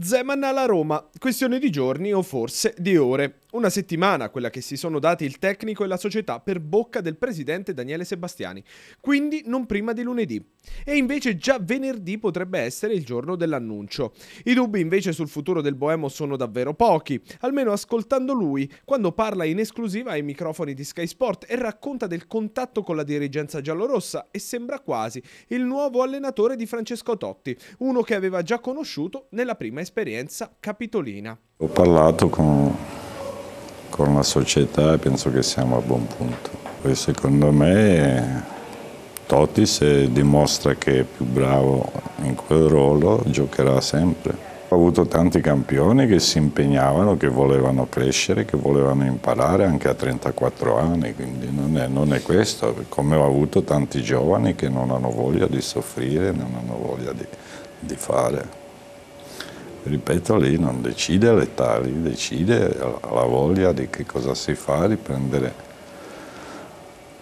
Zeman alla Roma, questione di giorni o forse di ore. Una settimana quella che si sono dati il tecnico e la società per bocca del presidente Daniele Sebastiani, quindi non prima di lunedì. E invece già venerdì potrebbe essere il giorno dell'annuncio. I dubbi invece sul futuro del Boemo sono davvero pochi, almeno ascoltando lui quando parla in esclusiva ai microfoni di Sky Sport e racconta del contatto con la dirigenza giallorossa e sembra quasi il nuovo allenatore di Francesco Totti, uno che aveva già conosciuto nella prima esperienza capitolina. Ho parlato con con la società penso che siamo a buon punto. Poi secondo me Totis dimostra che è più bravo in quel ruolo, giocherà sempre. Ho avuto tanti campioni che si impegnavano, che volevano crescere, che volevano imparare anche a 34 anni, quindi non è, non è questo, come ho avuto tanti giovani che non hanno voglia di soffrire, non hanno voglia di, di fare ripeto, lì non decide l'età, lì decide la voglia di che cosa si fa, di prendere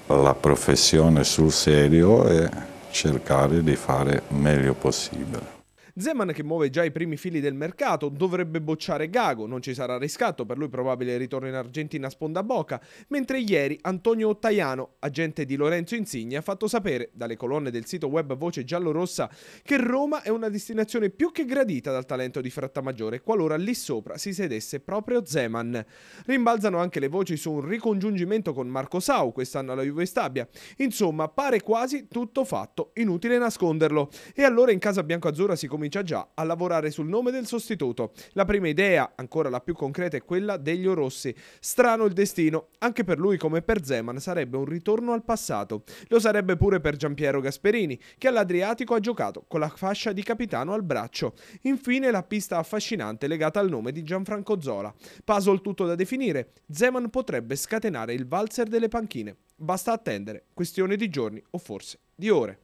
la professione sul serio e cercare di fare meglio possibile. Zeman che muove già i primi fili del mercato, dovrebbe bocciare Gago, non ci sarà riscatto, per lui probabile ritorno in Argentina a sponda bocca, mentre ieri Antonio Ottaiano, agente di Lorenzo Insigne, ha fatto sapere dalle colonne del sito web Voce Giallorossa che Roma è una destinazione più che gradita dal talento di Frattamaggiore, qualora lì sopra si sedesse proprio Zeman. Rimbalzano anche le voci su un ricongiungimento con Marco Sau quest'anno alla Juve Stabia. Insomma, pare quasi tutto fatto, inutile nasconderlo. E allora in casa bianco-azzurra si comincia comincia già a lavorare sul nome del sostituto. La prima idea, ancora la più concreta, è quella degli Orossi. Strano il destino, anche per lui come per Zeman sarebbe un ritorno al passato. Lo sarebbe pure per Giampiero Gasperini, che all'Adriatico ha giocato con la fascia di capitano al braccio. Infine la pista affascinante legata al nome di Gianfranco Zola. Puzzle tutto da definire, Zeman potrebbe scatenare il valzer delle panchine. Basta attendere, questione di giorni o forse di ore.